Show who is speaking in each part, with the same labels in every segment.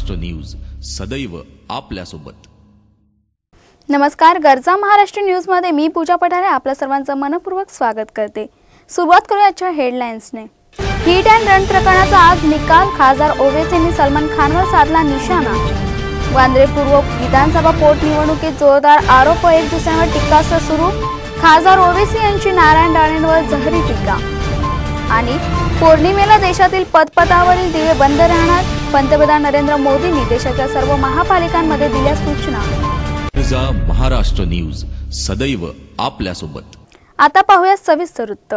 Speaker 1: Maharashtra news सदैव आपल्यासोबत नमस्कार गरजा महाराष्ट्र न्यूज मध्ये मी पूजा पठारे आपल्या सर्वांचं मनपूर्वक स्वागत करते सुरुवात करूया आजच्या हेडलाईन्सने हिट अँड रन प्रकरणाचा आज निकाल खासदार ओवेस यांनी सलमान खानवर साधला निशाणा वांद्रे पूर्व विधानसभा पोटनिवडणुकीत जोरदार आरोप एक दुसऱ्यावर टीकास्त्र सुरू खासदार ओवेसी यांची नारायण राणेंवर जहरी टीका आणि पौर्णिमेला देशातील पदपथावरील दिवे बंद राहणार पंतप्रधान नरेंद्र मोदींनी देशाच्या सर्व महापालिकांमध्ये दिल्या सूचना महाराष्ट्र न्यूज सदैव आपल्यासोबत आता पाहूया सविस्तर वृत्त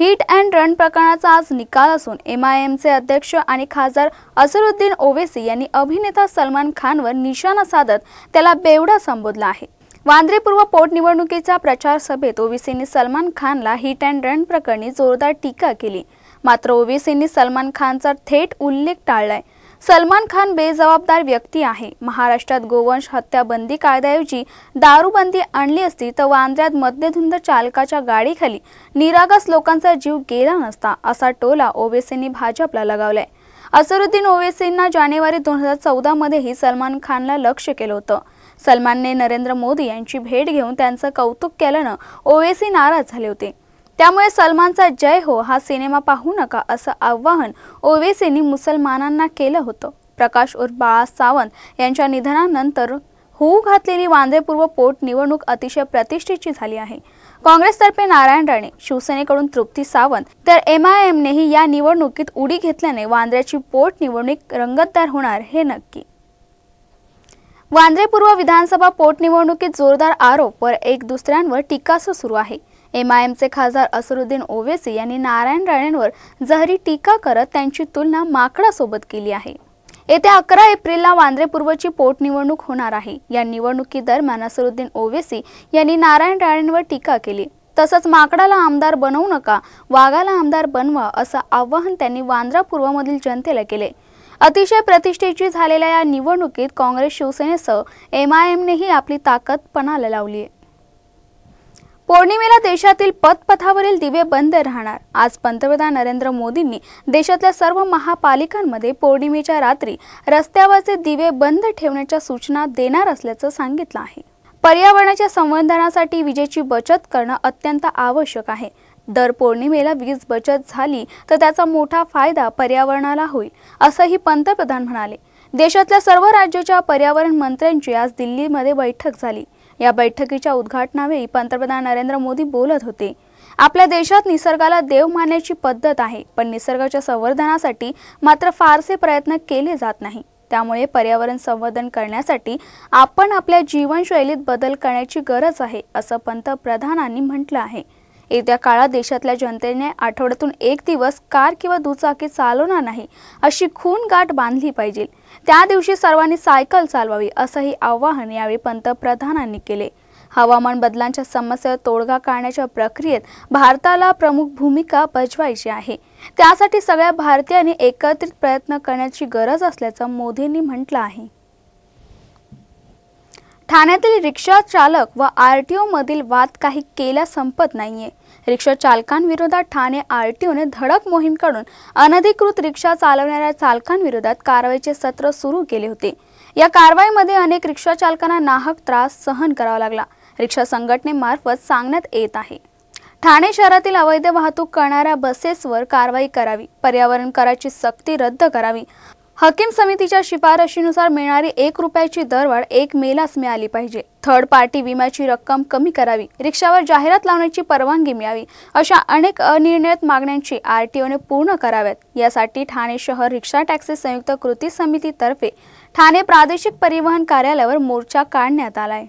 Speaker 1: हिट अँड रन प्रकरणाचा आज निकाल असून एम आय एमचे अध्यक्ष आणि खासदार असरुद्दीन ओवेसी यांनी अभिनेता सलमान खानवर निशाणा साधत त्याला बेवडा संबोधला आहे वांद्रे पूर्व पोटनिवडणुकीच्या प्रचार सभेत ओवेसीने सलमान खानला हिट अँड रन प्रकरणी जोरदार टीका केली मात्र ओबीसींनी सलमान खानचा थेट उल्लेख टाळलाय सलमान खान बेजबाबदार व्यक्ती आहे महाराष्ट्रात गोवंश हत्या बंदी कायद्याऐवजी दारूबंदी आणली असती तर वांद्र्यात मद्यधुंद चालकाच्या गाडीखाली निरागस लोकांचा जीव गेला नसता असा टोला ओवेसींनी भाजपला लगावलाय असरुद्दीन ओवेसींना जानेवारी दोन हजार चौदामध्येही सलमान खानला लक्ष केलं होतं सलमानने नरेंद्र मोदी यांची भेट घेऊन त्यांचं कौतुक केल्यानं ओवेसी नाराज झाले होते त्यामुळे सलमानचा जय हो हा सिनेमा पाहू नका असं आवाहन ओवेसींनी मुसलमानांना केलं होतं प्रकाश उर्फ बाळा सावंत यांच्या निधनानंतर होऊ घातलेली वांद्रेपूर्व पोटनिवडणूक अतिशय प्रतिष्ठेची झाली आहे काँग्रेसतर्फे नारायण राणे शिवसेनेकडून तृप्ती सावंत तर एम आय एमनेही या निवडणुकीत उडी घेतल्याने वांद्र्याची पोटनिवडणूक रंगतदार होणार हे नक्की वांद्रेपूर्व विधानसभा पोटनिवडणुकीत जोरदार आरोप व एक दुसऱ्यांवर टीकास सुरू आहे एमआयएमचे खासदार असरुद्दीन ओवेसी यांनी नारायण राणेंवर जहरी टीका करत त्यांची तुलना माकडासोबत केली आहे येत्या अकरा एप्रिलला वांद्रे पूर्वची पोटनिवडणूक होणार आहे या निवडणुकीदरम्यान असरुद्दीन ओवेसी यांनी नारायण राणेंवर टीका केली तसंच माकडाला आमदार बनवू नका वाघाला आमदार बनवा असं आवाहन त्यांनी वांद्रा पूर्वमधील जनतेला केले अतिशय प्रतिष्ठेची झालेल्या या निवडणुकीत काँग्रेस शिवसेनेसह एमआयएमनेही आपली ताकद पणाला लावली आहे पौर्णिमेला देशातील पथपथावरील दिवे बंद राहणार आज पंतप्रधान नरेंद्र मोदींनी देशातल्या सर्व महापालिकांमध्ये पौर्णिमेच्या रात्री रस्त्यावरचे दिवे बंद ठेवण्याच्या सूचना देणार असल्याचं सांगितलं आहे पर्यावरणाच्या संवर्धनासाठी विजेची बचत करणं अत्यंत आवश्यक आहे दर पौर्णिमेला वीज बचत झाली तर त्याचा मोठा फायदा पर्यावरणाला होईल असंही पंतप्रधान म्हणाले देशातल्या सर्व राज्याच्या पर्यावरण मंत्र्यांची आज दिल्लीमध्ये बैठक झाली या बैठकीच्या उद्घाटनावेळी पंतप्रधान नरेंद्र मोदी बोलत होते आपल्या देशात निसर्गाला देव मानण्याची पद्धत आहे पण निसर्गाच्या संवर्धनासाठी मात्र फारसे प्रयत्न केले जात नाही त्यामुळे पर्यावरण संवर्धन करण्यासाठी आपण आपल्या जीवनशैलीत बदल करण्याची गरज आहे असं पंतप्रधानांनी म्हटलं आहे येत्या काळात देशातल्या जनतेने आठवड्यातून एक दिवस कार किंवा दुचाकी चालवणार नाही अशी खून गाठ बांधली पाहिजे त्या दिवशी सर्वांनी सायकल चालवावी असंही आवाहन यावेळी पंतप्रधानांनी केले हवामान बदलांच्या समस्या तोडगा काढण्याच्या प्रक्रियेत भारताला प्रमुख भूमिका बजवायची आहे त्यासाठी सगळ्या भारतीयांनी एकत्रित प्रयत्न करण्याची गरज असल्याचं मोदींनी म्हटलं आहे ठाण्यातील रिक्षा चालक व आर टी वाद काही केला संपत नाहीये रिक्षा चालकांविरोधात ठाणे आरटीओने धडक मोहीम काढून अनधिकृत रिक्षा चालवणाऱ्या चालकांविरोधात कारवाईचे सत्र सुरू केले होते या कारवाईमध्ये अनेक रिक्षा चालकांना नाहक त्रास सहन करावा लागला रिक्षा संघटनेमार्फत सांगण्यात येत आहे ठाणे शहरातील अवैध वाहतूक करणाऱ्या बसेसवर कारवाई करावी पर्यावरण कराची सक्ती रद्द करावी हकीम समितीच्या शिफारशीनुसार मिळणारी एक रुपयाची दरवाढ एक मेलाच मिळाली पाहिजे थर्ड पार्टी विम्याची रक्कम कमी करावी रिक्षावर जाहिरात लावण्याची परवानगी मिळावी अशा अनेक अनिर्णित मागण्यांची आरटीओने पूर्ण कराव्यात यासाठी ठाणे शहर रिक्षा टॅक्सी संयुक्त कृती समितीतर्फे ठाणे प्रादेशिक परिवहन कार्यालयावर मोर्चा काढण्यात आलाय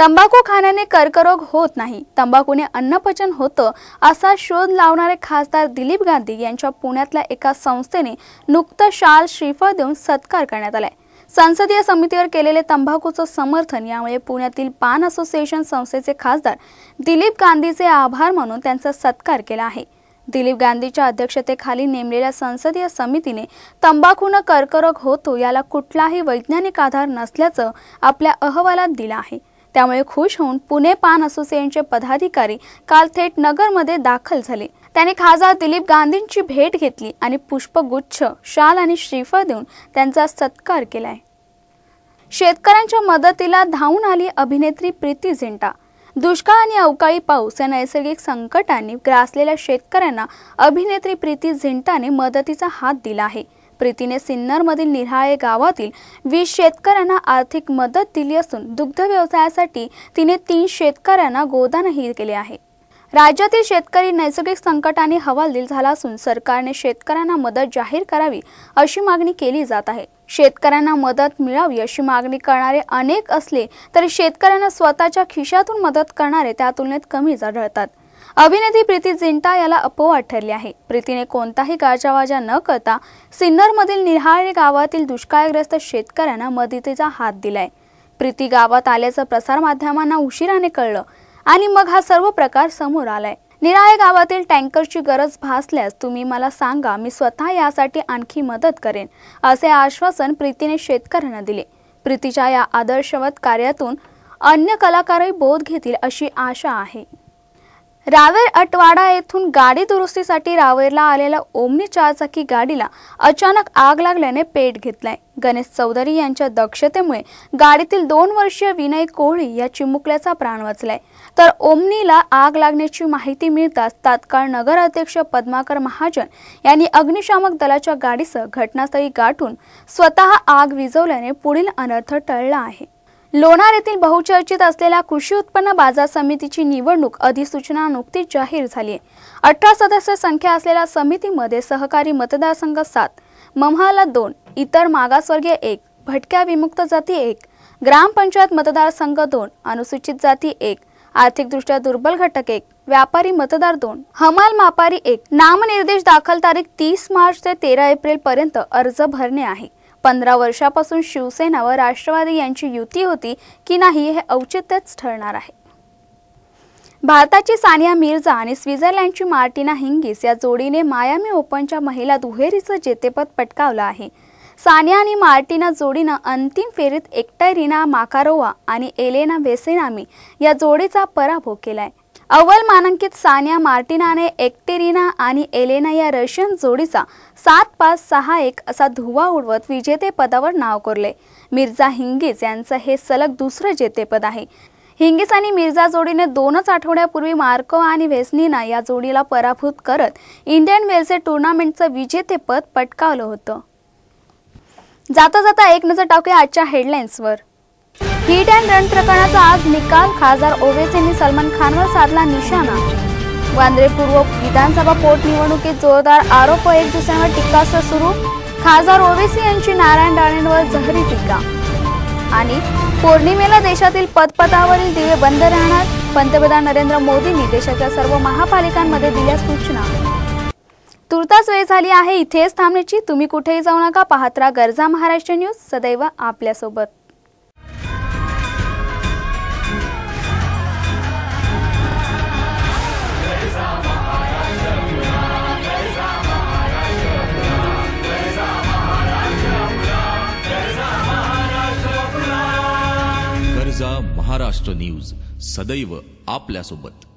Speaker 1: तंबाखू खाण्याने कर्करोग होत नाही तंबाखूने अन्नपचन होतं असा शोध लावणारे खासदार दिलीप गांधी यांच्या पुण्यातल्या एका संस्थेने नुकतं शाल श्रीफळ देऊन सत्कार करण्यात आलाय संसदीय समितीवर केलेले तंबाखूचं समर्थन यामुळे पुण्यातील पान असोसिएशन संस्थेचे खासदार दिलीप गांधीचे आभार मानून त्यांचा सत्कार केला आहे दिलीप गांधीच्या अध्यक्षतेखाली नेमलेल्या संसदीय समितीने तंबाखूनं कर्करोग होतो याला कुठलाही वैज्ञानिक आधार नसल्याचं आपल्या अहवालात दिलं आहे त्यामुळे खुश होऊन पुणे पान असोसिएशनचे पदाधिकारी काल थेट नगरमध्ये दाखल झाले त्याने खासदार दिलीप गांधींची भेट घेतली आणि पुष्पगुच्छ शाल आणि श्रीफळ देऊन त्यांचा सत्कार केलाय शेतकऱ्यांच्या मदतीला धावून आली अभिनेत्री प्रीती झिंटा दुष्काळ आणि अवकाळी पाऊस या नैसर्गिक संकटांनी ग्रासलेल्या शेतकऱ्यांना अभिनेत्री प्रीती झिंटाने मदतीचा हात दिला आहे प्रीतीने सिन्नरमधील निराळे गावातील वीस शेतकऱ्यांना आर्थिक मदत दिली असून दुग्ध व्यवसायासाठी तिने तीन शेतकऱ्यांना गोदानही केले आहे राज्यातील शेतकरी नैसर्गिक संकटाने हवालदिल झाला असून सरकारने शेतकऱ्यांना मदत जाहीर करावी अशी मागणी केली जात आहे शेतकऱ्यांना मदत मिळावी अशी मागणी करणारे अनेक असले तरी शेतकऱ्यांना स्वतःच्या खिशातून मदत करणारे त्या तुलनेत कमी आढळतात अभिनेत्री प्रीती जिंटा याला अपवाद ठरली आहे प्रीतीने कोणताही गाजावाजा न करता सिन्नरमधील निहाळे गावातील दुष्काळग्रस्त शेतकऱ्यांना मदतीचा हात दिलाय प्रीती गावात आल्याचं प्रसारमाध्यमांना उशिराने कळलं आणि मग हा सर्व प्रकार समोर आलाय निराळे गावातील टँकरची गरज भासल्यास तुम्ही मला सांगा मी स्वतः यासाठी आणखी मदत करेन असे आश्वासन प्रीतीने शेतकऱ्यांना दिले प्रीतीच्या या आदर्शवत कार्यातून अन्य कलाकारही बोध घेतील अशी आशा आहे रावेर अटवाडा येथून गाडी दुरुस्तीसाठी रावेरला आलेल्या ओमनी चारचाकी गाडीला अचानक आग लागल्याने पेट घेतलाय गणेश चौधरी यांच्या दक्षतेमुळे गाडीतील दोन वर्षीय विनय कोहळी या चिमुकल्याचा प्राण वाचलाय तर ओमनीला आग लागण्याची माहिती मिळताच तात्काळ नगर अध्यक्ष पद्माकर महाजन यांनी अग्निशामक दलाच्या गाडीसह घटनास्थळी गाठून स्वतः आग विझवल्याने पुढील अनर्थ टळला आहे लोणार येथील बहुचर्चित असलेल्या कृषी उत्पन्न बाजार समितीची निवडणूक अधिसूचना नुकतीच जाहीर झाली आहे अठरा सदस्य संख्या असलेल्या समितीमध्ये सहकारी मतदारसंघ सात ममहाला दोन इतर मागासवर्गीय एक भटक्या विमुक्त जाती एक ग्रामपंचायत मतदारसंघ दोन अनुसूचित जाती एक आर्थिकदृष्ट्या दुर्बल घटक एक व्यापारी मतदार दोन हमाल मापारी एक नामनिर्देश दाखल तारीख तीस मार्च ते तेरा एप्रिल पर्यंत अर्ज भरणे आहे पंधरा वर्षापासून शिवसेना व राष्ट्रवादी यांची युती होती की नाही हे औचित्यच ठरणार आहे भारताची सानिया मिर्झा आणि स्वित्झर्लंडची मार्टिना हिंगिस या जोडीने मायामी ओपनच्या महिला दुहेरीचं जेतेपद पटकावलं आहे सानिया आणि मार्टिना जोडीनं अंतिम फेरीत रिना माकारोवा आणि एलेना वेसेनामी या जोडीचा पराभव केलाय अव्वल मानांकित सानिया मार्टिनाने एक्टेरिना आणि एलेना या रशियन जोडीचा सात पाच सहा एक असा धुवा उडवत विजेतेपदावर नाव कोरले मिर्झा हिंगीज यांचं हे सलग दुसरं जेतेपद आहे हिंगीस आणि मिर्झा जोडीने दोनच आठवड्यापूर्वी मार्को आणि वेस्नीना या जोडीला पराभूत करत इंडियन वेलचे टुर्नामेंटचं विजेतेपद पटकावलं होतं जाता जाता एक नजर टाकूया आजच्या हेडलाईन्सवर हिट अँड रन प्रकरणाचा आज निकाल खासदार यांनी सलमान खानवर साधला निशाणा वांद्रे पूर्व विधानसभा पोटनिवडणुकीत जोरदार आरोप एक दुसऱ्यावर टीकास्त्र सुरू खासदार ओवेसी यांची नारायण राणेंवर जहरी टीका आणि पौर्णिमेला देशातील पदपदावरील दिवे बंद राहणार पंतप्रधान नरेंद्र मोदींनी देशाच्या सर्व महापालिकांमध्ये दिल्या सूचना तुर्ताच वेळ झाली आहे इथेच थांबण्याची तुम्ही कुठेही जाऊ नका पाहत गरजा महाराष्ट्र न्यूज सदैव आपल्यासोबत महाराष्ट्र न्यूज सदैव आपल्यासोबत